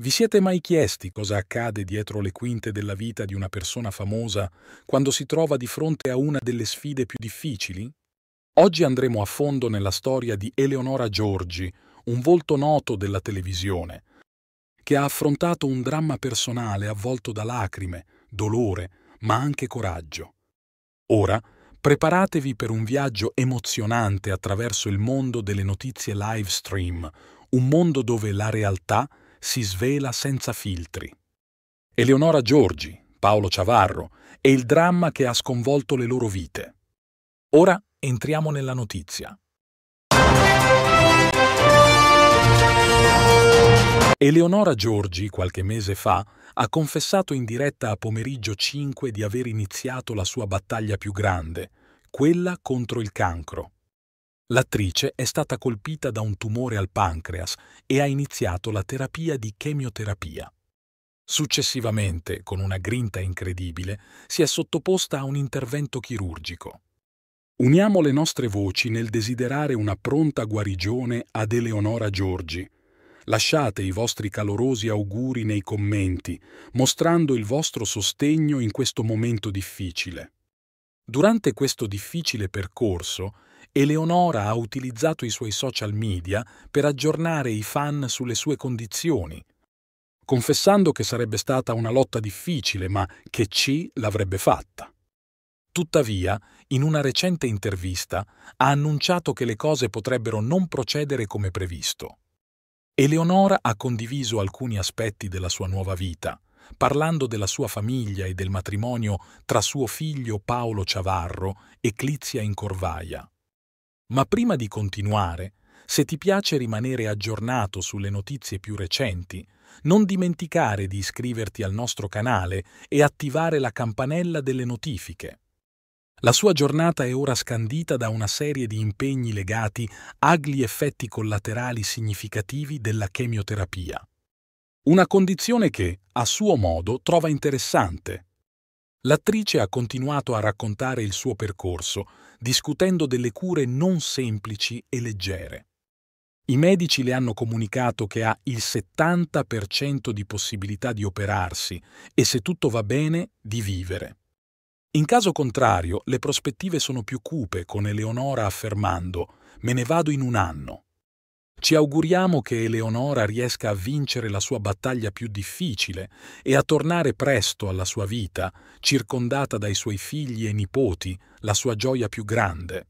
Vi siete mai chiesti cosa accade dietro le quinte della vita di una persona famosa quando si trova di fronte a una delle sfide più difficili? Oggi andremo a fondo nella storia di Eleonora Giorgi, un volto noto della televisione, che ha affrontato un dramma personale avvolto da lacrime, dolore, ma anche coraggio. Ora, preparatevi per un viaggio emozionante attraverso il mondo delle notizie live stream, un mondo dove la realtà è si svela senza filtri. Eleonora Giorgi, Paolo Ciavarro e il dramma che ha sconvolto le loro vite. Ora entriamo nella notizia. Eleonora Giorgi, qualche mese fa, ha confessato in diretta a pomeriggio 5 di aver iniziato la sua battaglia più grande, quella contro il cancro. L'attrice è stata colpita da un tumore al pancreas e ha iniziato la terapia di chemioterapia. Successivamente, con una grinta incredibile, si è sottoposta a un intervento chirurgico. Uniamo le nostre voci nel desiderare una pronta guarigione ad Eleonora Giorgi. Lasciate i vostri calorosi auguri nei commenti, mostrando il vostro sostegno in questo momento difficile. Durante questo difficile percorso, Eleonora ha utilizzato i suoi social media per aggiornare i fan sulle sue condizioni, confessando che sarebbe stata una lotta difficile, ma che C l'avrebbe fatta. Tuttavia, in una recente intervista ha annunciato che le cose potrebbero non procedere come previsto. Eleonora ha condiviso alcuni aspetti della sua nuova vita, parlando della sua famiglia e del matrimonio tra suo figlio Paolo Ciavarro e Clizia Incorvaia. Ma prima di continuare, se ti piace rimanere aggiornato sulle notizie più recenti, non dimenticare di iscriverti al nostro canale e attivare la campanella delle notifiche. La sua giornata è ora scandita da una serie di impegni legati agli effetti collaterali significativi della chemioterapia. Una condizione che, a suo modo, trova interessante, L'attrice ha continuato a raccontare il suo percorso, discutendo delle cure non semplici e leggere. I medici le hanno comunicato che ha il 70% di possibilità di operarsi e, se tutto va bene, di vivere. In caso contrario, le prospettive sono più cupe, con Eleonora affermando «me ne vado in un anno». Ci auguriamo che Eleonora riesca a vincere la sua battaglia più difficile e a tornare presto alla sua vita, circondata dai suoi figli e nipoti, la sua gioia più grande.